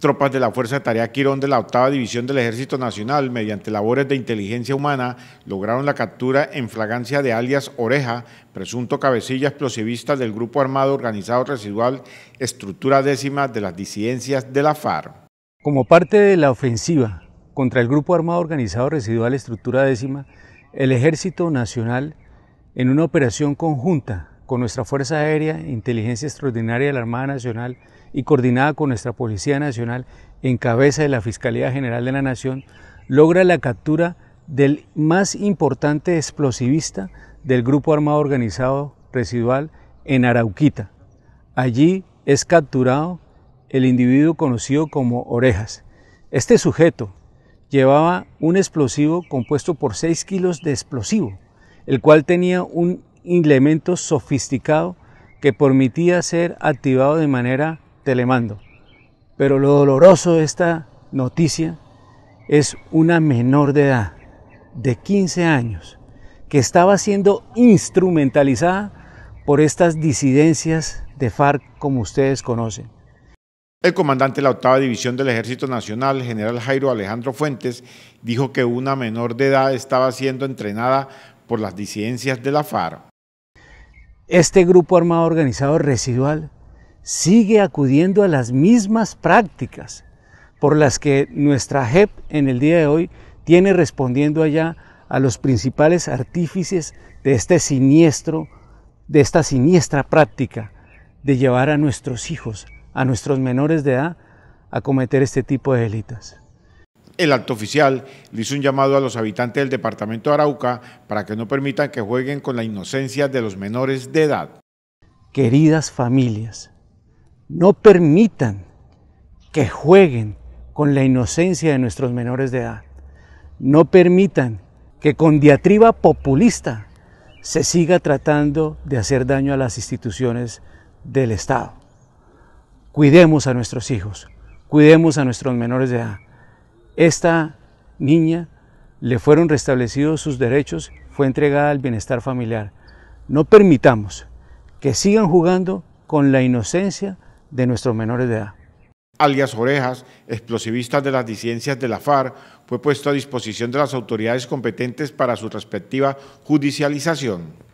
tropas de la Fuerza de Tarea Quirón de la Octava División del Ejército Nacional, mediante labores de inteligencia humana, lograron la captura en flagancia de alias Oreja, presunto cabecilla explosivista del grupo armado organizado residual Estructura Décima de las disidencias de la FARC. Como parte de la ofensiva contra el grupo armado organizado residual Estructura Décima, el Ejército Nacional, en una operación conjunta con nuestra Fuerza Aérea, Inteligencia Extraordinaria de la Armada Nacional y coordinada con nuestra Policía Nacional en cabeza de la Fiscalía General de la Nación, logra la captura del más importante explosivista del Grupo Armado Organizado Residual en Arauquita. Allí es capturado el individuo conocido como Orejas. Este sujeto llevaba un explosivo compuesto por 6 kilos de explosivo, el cual tenía un elemento sofisticado que permitía ser activado de manera telemando. Pero lo doloroso de esta noticia es una menor de edad, de 15 años, que estaba siendo instrumentalizada por estas disidencias de FARC como ustedes conocen. El comandante de la octava división del Ejército Nacional, general Jairo Alejandro Fuentes, dijo que una menor de edad estaba siendo entrenada por las disidencias de la FARC. Este grupo armado organizado residual sigue acudiendo a las mismas prácticas por las que nuestra JEP en el día de hoy tiene respondiendo allá a los principales artífices de este siniestro, de esta siniestra práctica de llevar a nuestros hijos, a nuestros menores de edad, a cometer este tipo de delitos. El alto oficial le hizo un llamado a los habitantes del departamento de Arauca para que no permitan que jueguen con la inocencia de los menores de edad. Queridas familias, no permitan que jueguen con la inocencia de nuestros menores de edad. No permitan que con diatriba populista se siga tratando de hacer daño a las instituciones del Estado. Cuidemos a nuestros hijos, cuidemos a nuestros menores de edad esta niña le fueron restablecidos sus derechos, fue entregada al bienestar familiar. No permitamos que sigan jugando con la inocencia de nuestros menores de edad. Alias Orejas, explosivista de las disidencias de la FARC, fue puesto a disposición de las autoridades competentes para su respectiva judicialización.